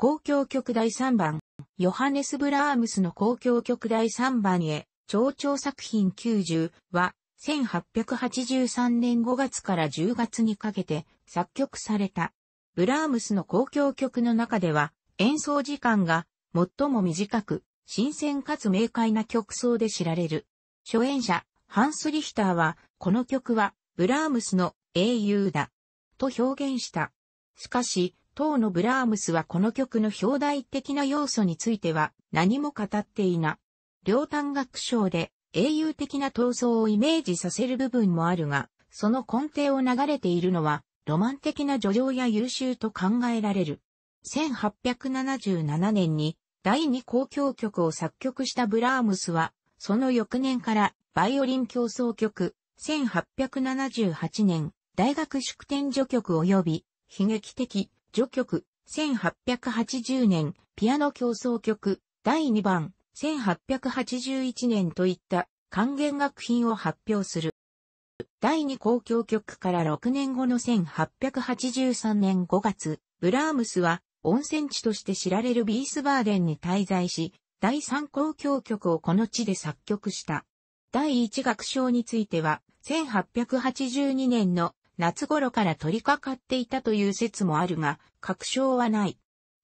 公共曲第3番、ヨハネス・ブラームスの公共曲第3番へ、長調作品90は、1883年5月から10月にかけて作曲された。ブラームスの公共曲の中では、演奏時間が最も短く、新鮮かつ明快な曲奏で知られる。初演者、ハンス・リヒターは、この曲は、ブラームスの英雄だ、と表現した。しかし、当のブラームスはこの曲の表題的な要素については何も語っていない。両端楽章で英雄的な闘争をイメージさせる部分もあるが、その根底を流れているのは、ロマン的な叙情や優秀と考えられる。1877年に第二交響曲を作曲したブラームスは、その翌年からバイオリン競争曲、1878年、大学祝典序曲及び、悲劇的、序曲、1880年、ピアノ競争曲、第2番、1881年といった還元楽品を発表する。第2公共曲から6年後の1883年5月、ブラームスは温泉地として知られるビースバーデンに滞在し、第3公共曲をこの地で作曲した。第1楽章については、1882年の夏頃から取り掛かっていたという説もあるが、確証はない。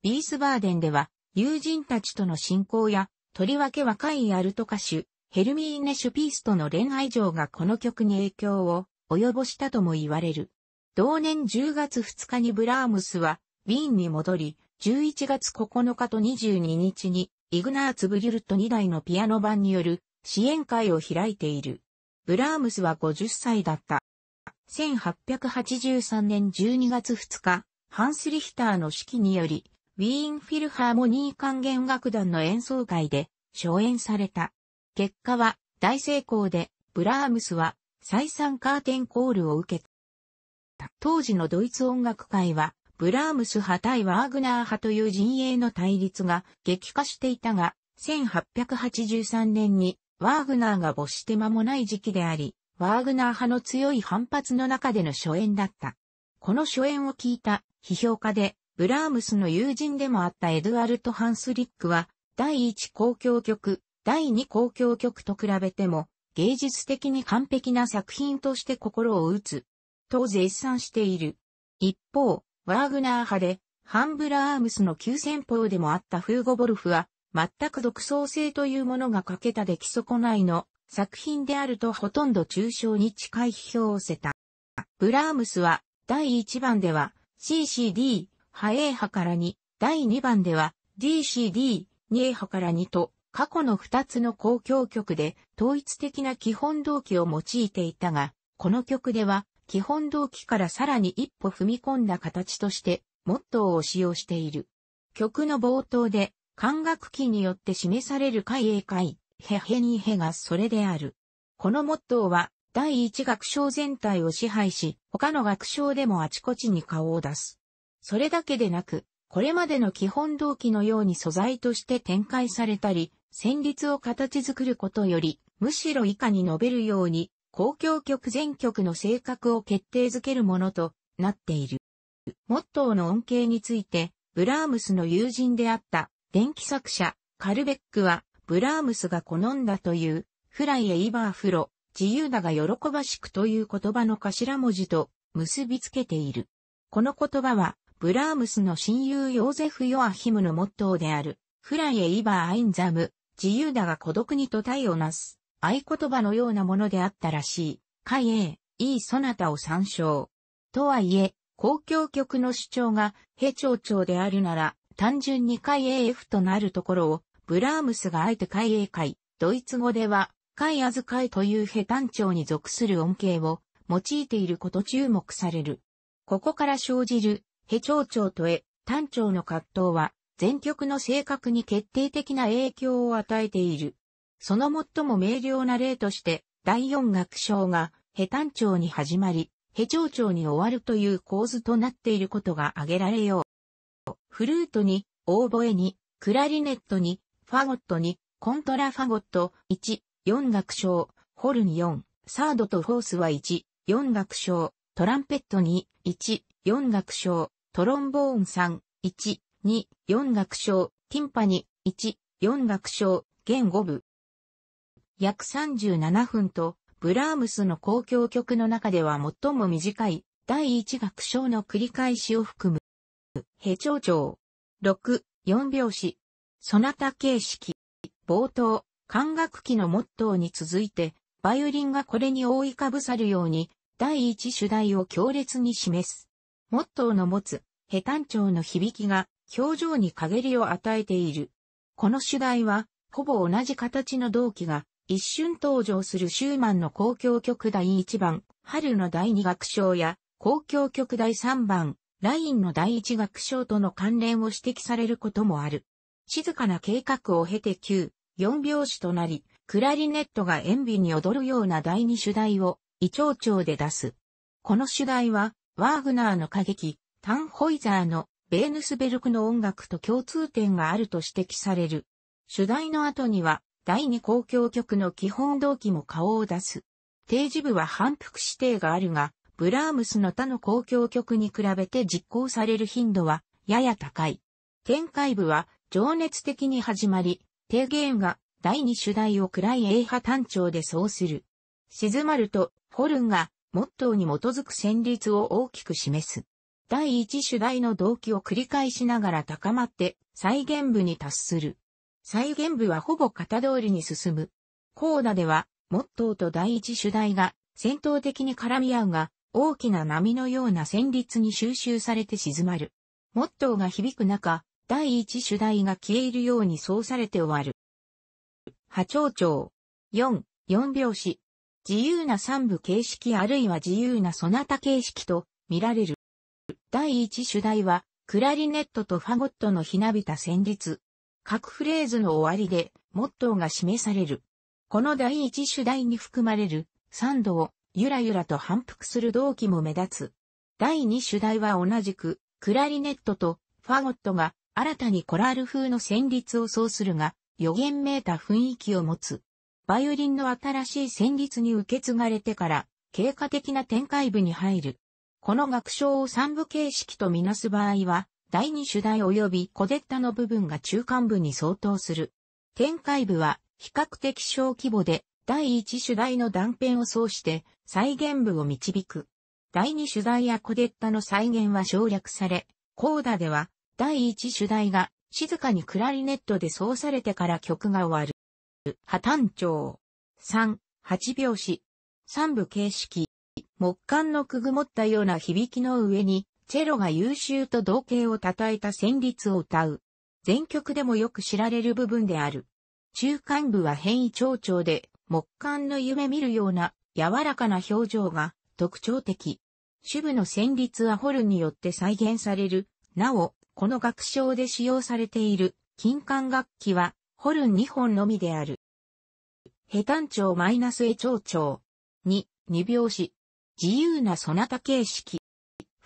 ビースバーデンでは、友人たちとの信仰や、とりわけ若いアルト歌手、ヘルミーネ・シュピースとの恋愛情がこの曲に影響を及ぼしたとも言われる。同年10月2日にブラームスは、ウィーンに戻り、11月9日と22日に、イグナーツ・ブリュルト2台のピアノ版による支援会を開いている。ブラームスは50歳だった。1883年12月2日、ハンス・リヒターの指揮により、ウィーン・フィルハーモニー管弦楽団の演奏会で初演された。結果は大成功で、ブラームスは再三カーテンコールを受けた。当時のドイツ音楽界は、ブラームス派対ワーグナー派という陣営の対立が激化していたが、1883年にワーグナーが没して間もない時期であり、ワーグナー派の強い反発の中での初演だった。この初演を聞いた批評家で、ブラームスの友人でもあったエドワルト・ハンスリックは、第1公共曲、第2公共曲と比べても、芸術的に完璧な作品として心を打つ、と絶賛している。一方、ワーグナー派で、ハンブラームスの急戦法でもあったフーゴボルフは、全く独創性というものが欠けた出来損ないの作品であるとほとんど抽象に近い批評をせた。ブラームスは第1番では CCD、派 a 派から2、第2番では DCD、2英波から2と過去の2つの公共曲で統一的な基本動機を用いていたが、この曲では基本動機からさらに一歩踏み込んだ形としてモットーを使用している。曲の冒頭で、管楽器によって示される海英会、ヘヘニーヘがそれである。このモットーは、第一学章全体を支配し、他の学章でもあちこちに顔を出す。それだけでなく、これまでの基本動機のように素材として展開されたり、旋律を形作ることより、むしろ以下に述べるように、公共曲全曲の性格を決定づけるものとなっている。モットーの恩恵について、ブラームスの友人であった、電気作者、カルベックは、ブラームスが好んだという、フライエイバーフロ、自由だが喜ばしくという言葉の頭文字と結びつけている。この言葉は、ブラームスの親友ヨーゼフ・ヨアヒムのモットーである、フライエイバー・アインザム、自由だが孤独にと体をなす、合言葉のようなものであったらしい、カイエー、いいそなたを参照。とはいえ、公共局の主張が、ヘ長長であるなら、単純に海 a フとなるところを、ブラームスがあえて海英会、ドイツ語では、海預かいというヘタン調に属する恩恵を用いていること注目される。ここから生じる、ヘ長調とエ、単調の葛藤は、全曲の性格に決定的な影響を与えている。その最も明瞭な例として、第四楽章が、ヘタン調に始まり、ヘ長調に終わるという構図となっていることが挙げられよう。フルートに、オーボエに、クラリネットに、ファゴット2、コントラファゴット1、4楽章、ホルン4、サードとフォースは1、4楽章、トランペット2、1、4楽章、トロンボーン3、1、2、4楽章、ティンパニ、1、4楽章、弦5部。約37分と、ブラームスの公共曲の中では最も短い、第1楽章の繰り返しを含む。ヘ長調。6、4拍子、ソナタ形式、冒頭、管楽器のモットーに続いて、バイオリンがこれに覆いかぶさるように、第一主題を強烈に示す。モットーの持つ、ヘタン調の響きが、表情に陰りを与えている。この主題は、ほぼ同じ形の動機が、一瞬登場するシューマンの公共曲第1番、春の第2楽章や、公共曲第3番、ラインの第1楽章との関連を指摘されることもある。静かな計画を経て9、4拍子となり、クラリネットが塩ビに踊るような第二主題を、胃腸調で出す。この主題は、ワーグナーの歌劇、タンホイザーのベーヌスベルクの音楽と共通点があると指摘される。主題の後には、第二公共曲の基本動機も顔を出す。定時部は反復指定があるが、ブラームスの他の公共曲に比べて実行される頻度はやや高い。展開部は情熱的に始まり、提言が第二主題を暗い A 派単調でそうする。静まると、ホルンが、モットーに基づく旋律を大きく示す。第一主題の動機を繰り返しながら高まって、再現部に達する。再現部はほぼ型通りに進む。コーダでは、モットーと第一主題が戦闘的に絡み合うが、大きな波のような旋律に収集されて静まる。モットーが響く中、第一主題が消えるようにそうされて終わる。波長長。四、四拍子。自由な三部形式あるいは自由なそなた形式と見られる。第一主題は、クラリネットとファゴットのひなびた旋律。各フレーズの終わりで、モットーが示される。この第一主題に含まれる、三度を、ゆらゆらと反復する動機も目立つ。第二主題は同じく、クラリネットとファゴットが新たにコラール風の旋律を奏するが、予言めいた雰囲気を持つ。バイオリンの新しい旋律に受け継がれてから、経過的な展開部に入る。この楽章を三部形式とみなす場合は、第二主題及びコデッタの部分が中間部に相当する。展開部は比較的小規模で、第一主題の断片を奏して再現部を導く。第二主題やコデッタの再現は省略され、コーダでは第一主題が静かにクラリネットで奏されてから曲が終わる。破綻調。3、八拍子。3部形式。木管のくぐもったような響きの上に、チェロが優秀と同型を称えた旋律を歌う。全曲でもよく知られる部分である。中間部は変異蝶調で、木管の夢見るような柔らかな表情が特徴的。主部の旋律はホルンによって再現される。なお、この楽章で使用されている金管楽器はホルン2本のみである。ヘタン調マイナスエ長調。2、2拍子。自由なソナタ形式。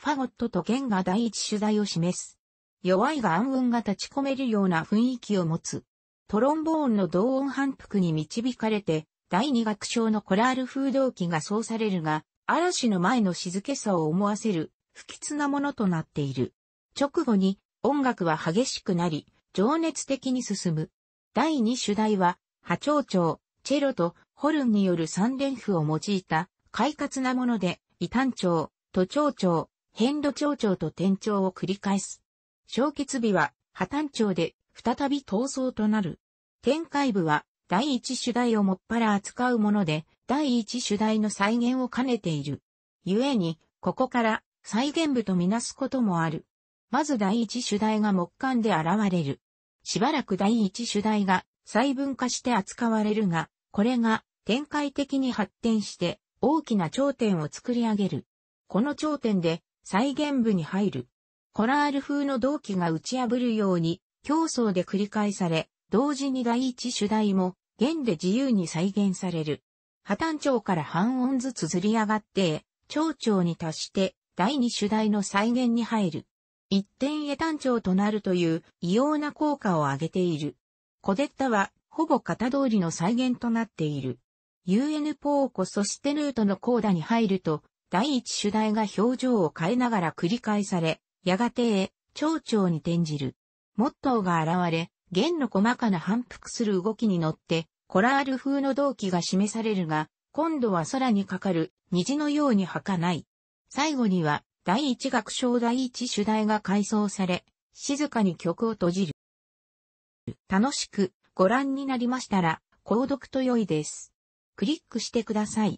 ファゴットと弦が第一主題を示す。弱いが暗雲が立ち込めるような雰囲気を持つ。トロンボーンの同音反復に導かれて、第二楽章のコラール風動機がそうされるが、嵐の前の静けさを思わせる不吉なものとなっている。直後に音楽は激しくなり、情熱的に進む。第二主題は、波長長、チェロとホルンによる三連符を用いた、快活なもので、異端調、都長長、変度長長と転調を繰り返す。小結日は、破綻調で、再び闘争となる。展開部は、第一主題をもっぱら扱うもので、第一主題の再現を兼ねている。故に、ここから、再現部とみなすこともある。まず第一主題が木管で現れる。しばらく第一主題が細分化して扱われるが、これが展開的に発展して大きな頂点を作り上げる。この頂点で再現部に入る。コラール風の同期が打ち破るように競争で繰り返され、同時に第一主題も弦で自由に再現される。破綻長から半音ずつずり上がって、長調に達して第二主題の再現に入る。一点絵単調となるという異様な効果を上げている。コデッタはほぼ型通りの再現となっている。UN ポーコそしてヌートのコーダに入ると、第一主題が表情を変えながら繰り返され、やがてへ、蝶々に転じる。モットーが現れ、弦の細かな反復する動きに乗って、コラール風の動機が示されるが、今度は空にかかる虹のように儚い。最後には第一楽章第一主題が改装され、静かに曲を閉じる。楽しくご覧になりましたら、購読と良いです。クリックしてください。